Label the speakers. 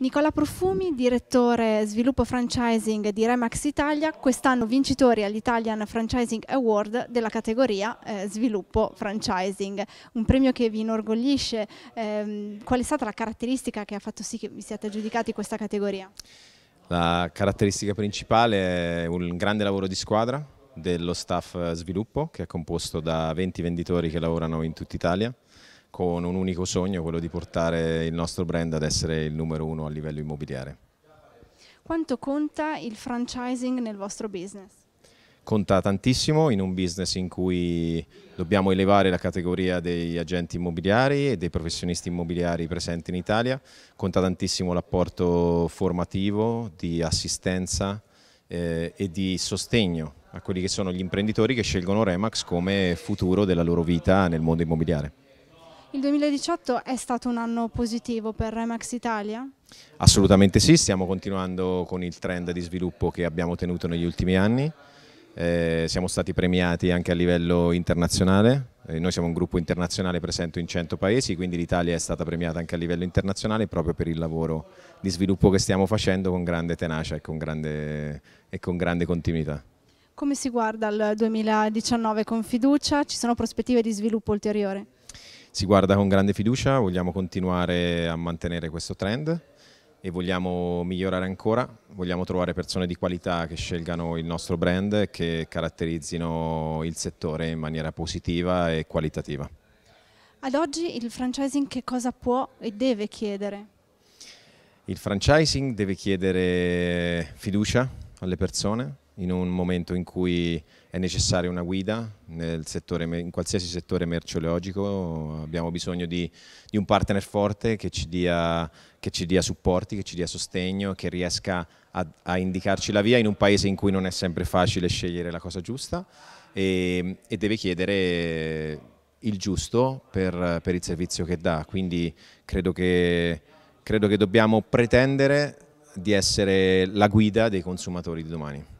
Speaker 1: Nicola Profumi, direttore sviluppo franchising di Remax Italia, quest'anno vincitori all'Italian Franchising Award della categoria eh, sviluppo franchising, un premio che vi inorgoglisce. Eh, qual è stata la caratteristica che ha fatto sì che vi siate aggiudicati questa categoria?
Speaker 2: La caratteristica principale è un grande lavoro di squadra dello staff eh, sviluppo che è composto da 20 venditori che lavorano in tutta Italia con un unico sogno, quello di portare il nostro brand ad essere il numero uno a livello immobiliare.
Speaker 1: Quanto conta il franchising nel vostro business?
Speaker 2: Conta tantissimo in un business in cui dobbiamo elevare la categoria degli agenti immobiliari e dei professionisti immobiliari presenti in Italia. Conta tantissimo l'apporto formativo, di assistenza eh, e di sostegno a quelli che sono gli imprenditori che scelgono Remax come futuro della loro vita nel mondo immobiliare.
Speaker 1: Il 2018 è stato un anno positivo per Remax Italia?
Speaker 2: Assolutamente sì, stiamo continuando con il trend di sviluppo che abbiamo tenuto negli ultimi anni. Eh, siamo stati premiati anche a livello internazionale, eh, noi siamo un gruppo internazionale presente in 100 paesi, quindi l'Italia è stata premiata anche a livello internazionale proprio per il lavoro di sviluppo che stiamo facendo con grande tenacia e con grande, e con grande continuità.
Speaker 1: Come si guarda al 2019 con fiducia? Ci sono prospettive di sviluppo ulteriore?
Speaker 2: si guarda con grande fiducia, vogliamo continuare a mantenere questo trend e vogliamo migliorare ancora, vogliamo trovare persone di qualità che scelgano il nostro brand e che caratterizzino il settore in maniera positiva e qualitativa.
Speaker 1: Ad oggi il franchising che cosa può e deve chiedere?
Speaker 2: Il franchising deve chiedere fiducia alle persone, in un momento in cui è necessaria una guida settore, in qualsiasi settore merceologico, abbiamo bisogno di, di un partner forte che ci, dia, che ci, dia, supporti, che ci dia sostegno, che riesca a, a, indicarci la via in un paese in cui non è sempre facile scegliere la cosa giusta e, e deve chiedere il giusto per, per, il servizio che dà, quindi credo che, credo che dobbiamo pretendere di essere la guida dei consumatori di domani.